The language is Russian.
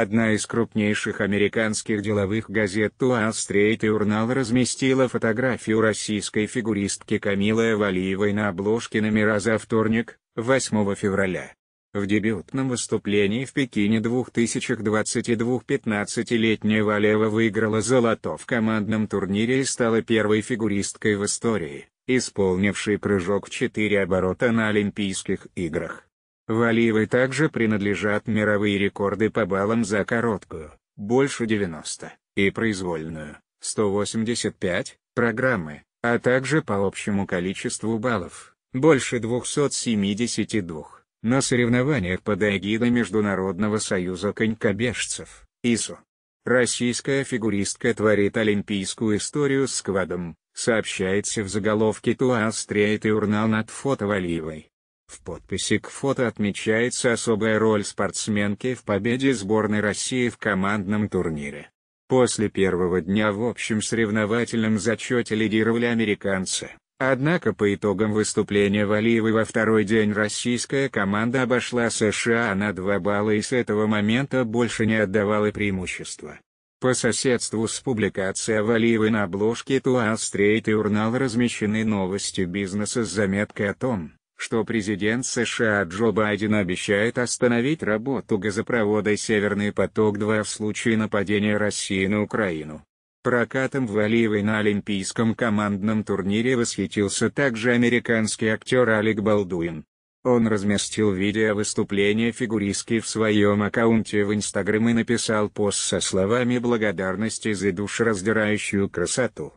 Одна из крупнейших американских деловых газет Wall Street Journal разместила фотографию российской фигуристки Камилы Валиевой на обложке номера за вторник, 8 февраля. В дебютном выступлении в Пекине 2022 15-летняя Валева выиграла золото в командном турнире и стала первой фигуристкой в истории, исполнившей прыжок в 4 оборота на Олимпийских играх. Валиевой также принадлежат мировые рекорды по баллам за короткую, больше 90, и произвольную, 185, программы, а также по общему количеству баллов, больше 272, на соревнованиях под эгидой Международного союза конькобежцев, ИСУ. Российская фигуристка творит олимпийскую историю с квадом, сообщается в заголовке ТУАС Трейт и журнал над фото Валиевой. В подписи к фото отмечается особая роль спортсменки в победе сборной России в командном турнире. После первого дня в общем соревновательном зачете лидировали американцы. Однако по итогам выступления Валиевой во второй день российская команда обошла США на 2 балла и с этого момента больше не отдавала преимущества. По соседству с публикацией Валиевой на обложке Туа-стрейт и Урнал размещены новости бизнеса с заметкой о том, что президент США Джо Байден обещает остановить работу газопровода «Северный поток-2» в случае нападения России на Украину. Прокатом Валиевой на Олимпийском командном турнире восхитился также американский актер Алек Балдуин. Он разместил видео выступления фигуристки в своем аккаунте в Инстаграм и написал пост со словами благодарности за душераздирающую красоту.